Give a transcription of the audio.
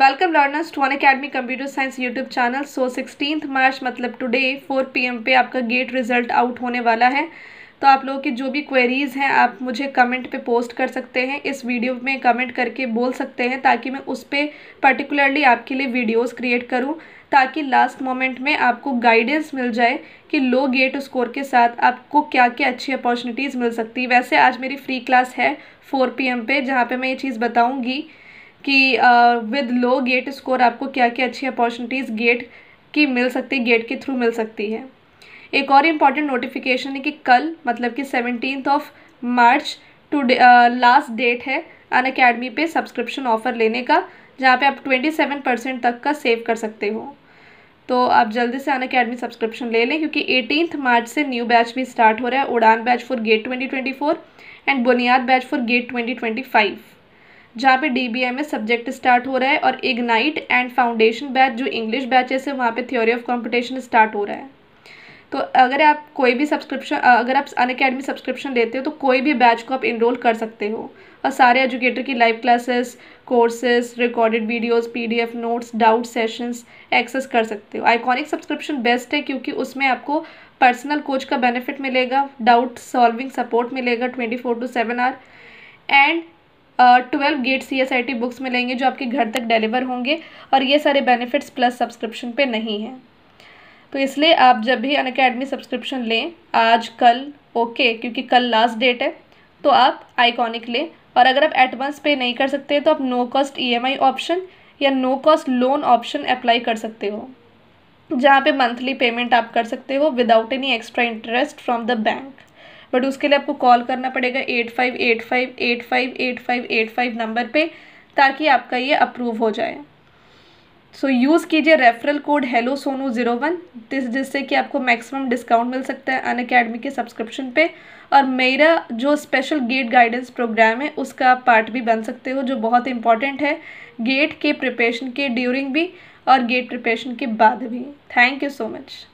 welcome learners to Unacademy computer science YouTube channel so sixteen March मतलब today 4 PM पे आपका get result out होने वाला है तो आप लोगों की जो भी क्वेरीज़ हैं आप मुझे कमेंट पे पोस्ट कर सकते हैं इस वीडियो में कमेंट करके बोल सकते हैं ताकि मैं उस पर पर्टिकुलरली आपके लिए वीडियोज़ क्रिएट करूँ ताकि लास्ट मोमेंट में आपको गाइडेंस मिल जाए कि लो गेट स्कोर के साथ आपको क्या क्या अच्छी अपॉर्चुनिटीज़ मिल सकती वैसे आज मेरी फ्री क्लास है फोर पी पे जहाँ पर मैं ये चीज़ बताऊँगी कि विद लो गेट स्कोर आपको क्या क्या अच्छी अपॉर्चुनिटीज़ गेट की मिल सकती गेट के थ्रू मिल सकती है एक और इम्पॉर्टेंट नोटिफिकेशन है कि कल मतलब कि seventeen of March to last date है अन अकेडमी पर सब्सक्रिप्शन ऑफ़र लेने का जहाँ पे आप ट्वेंटी सेवन परसेंट तक का सेव कर सकते हो तो आप जल्दी से अन अकेडमी सब्सक्रिप्शन ले लें क्योंकि एटीनथ मार्च से न्यू बैच भी स्टार्ट हो रहा है Udaan batch for GATE twenty twenty four and Buniyaad batch for GATE twenty twenty five जहाँ पे डी में सब्जेक्ट स्टार्ट हो रहा है और इग्नाइट एंड फाउंडेशन बैच जो इंग्लिश बैचेस है वहाँ पे थ्योरी ऑफ कंपटीशन स्टार्ट हो रहा है तो अगर आप कोई भी सब्सक्रिप्शन अगर आप अन अकेडमी सब्सक्रिप्शन लेते हो तो कोई भी बैच को आप इनरोल कर सकते हो और सारे एजुकेटर की live classes courses recorded videos PDF notes doubt sessions access कर सकते हो आइकॉनिक सब्सक्रिप्शन बेस्ट है क्योंकि उसमें आपको पर्सनल कोच का बेनिफिट मिलेगा डाउट सॉल्विंग सपोर्ट मिलेगा twenty four to seven R and twelve GATE C S I T books मिलेंगे जो आपके घर तक डिलीवर होंगे और ये सारे बेनिफिट्स प्लस सब्सक्रिप्शन पे नहीं हैं तो इसलिए आप जब भी अन अकेडमी सब्सक्रिप्शन लें आज कल ओके क्योंकि कल लास्ट डेट है तो आप आइकॉनिक लें और अगर आप एडवांस पे नहीं कर सकते तो आप नो कॉस्ट ई ऑप्शन या no cost loan option apply कर सकते हो जहाँ पे मंथली पेमेंट आप कर सकते हो without any extra interest from the bank but उसके लिए आपको कॉल करना पड़ेगा eight five eight five eight five eight five eight five number पर ताकि आपका ये अप्रूव हो जाए सो यूज़ कीजिए referral code hello Sonu zero one this जिससे कि आपको मैक्सिमम डिस्काउंट मिल सकता है अन अकेडमी के सब्सक्रिप्शन पे और मेरा जो स्पेशल गेट गाइडेंस प्रोग्राम है उसका आप पार्ट भी बन सकते हो जो बहुत इंपॉर्टेंट है गेट के प्रिपरेशन के ड्यूरिंग भी और गेट प्रिपरेशन के बाद भी थैंक यू सो मच